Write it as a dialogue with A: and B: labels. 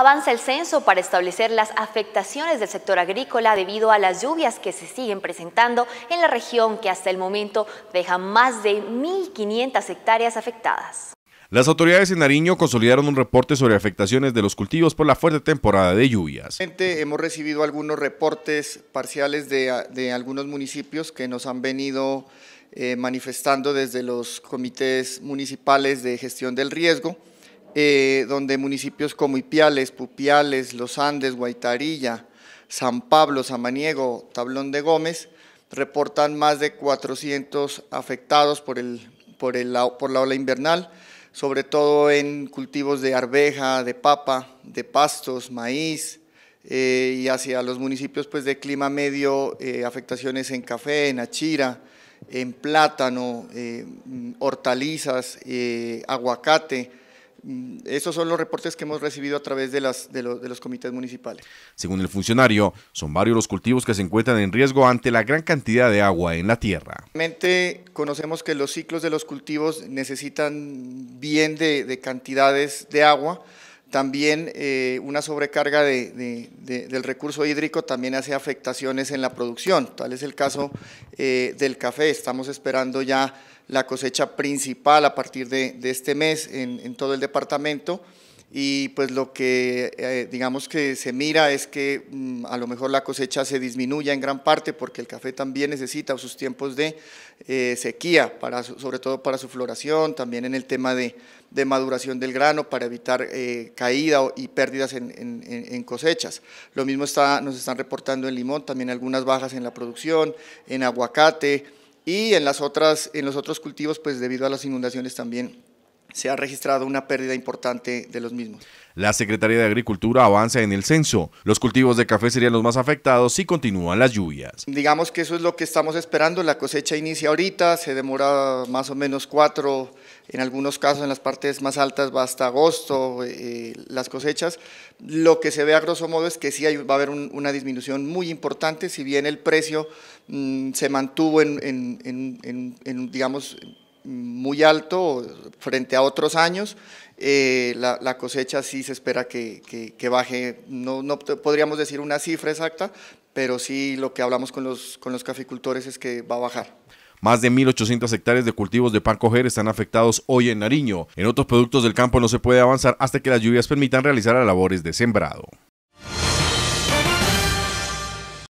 A: Avanza el censo para establecer las afectaciones del sector agrícola debido a las lluvias que se siguen presentando en la región que hasta el momento deja más de 1.500 hectáreas afectadas.
B: Las autoridades en Nariño consolidaron un reporte sobre afectaciones de los cultivos por la fuerte temporada de lluvias.
A: Hemos recibido algunos reportes parciales de, algunos municipios que nos han venido eh, manifestando desde los comités municipales de gestión del riesgo. Eh, donde municipios como Ipiales, Pupiales, Los Andes, Guaitarilla, San Pablo, Samaniego, Tablón de Gómez, reportan más de 400 afectados por, la ola invernal, sobre todo en cultivos de arveja, de papa, de pastos, maíz, eh, y hacia los municipios pues, de clima medio, eh, afectaciones en café, en achira, en plátano, mm, hortalizas, aguacate, Mm, esos son los reportes que hemos recibido a través de, de, los, comités municipales.
B: Según el funcionario, son varios los cultivos que se encuentran en riesgo ante la gran cantidad de agua en la tierra.
A: Realmente conocemos que los ciclos de los cultivos necesitan bien de cantidades de agua. También eh, una sobrecarga del recurso hídrico también hace afectaciones en la producción. Tal es el caso eh, del café. Estamos esperando ya la cosecha principal a partir de, este mes en todo el departamento y pues lo que eh, digamos que se mira es que mm, a lo mejor la cosecha se disminuye en gran parte porque el café también necesita sus tiempos de eh, sequía, para, sobre todo para su floración, también en el tema de, maduración del grano para evitar eh, caída y pérdidas en, cosechas. Lo mismo está, nos están reportando en limón, también algunas bajas en la producción, en aguacate y en, las otras, en los otros cultivos pues debido a las inundaciones también se ha registrado una pérdida importante de los mismos.
B: La Secretaría de Agricultura avanza en el censo. Los cultivos de café serían los más afectados si continúan las lluvias.
A: Digamos que eso es lo que estamos esperando. La cosecha inicia ahorita, se demora más o menos cuatro, en algunos casos en las partes más altas va hasta agosto eh, las cosechas. Lo que se ve a grosso modo es que sí va a haber una disminución muy importante, si bien el precio mm, se mantuvo en digamos, muy alto frente a otros años. Eh, la, cosecha sí se espera que, baje, no, podríamos decir una cifra exacta, pero sí lo que hablamos con los, con los caficultores es que va a bajar.
B: Más de 1.800 hectáreas de cultivos de pan coger están afectados hoy en Nariño. En otros productos del campo no se puede avanzar hasta que las lluvias permitan realizar las labores de sembrado.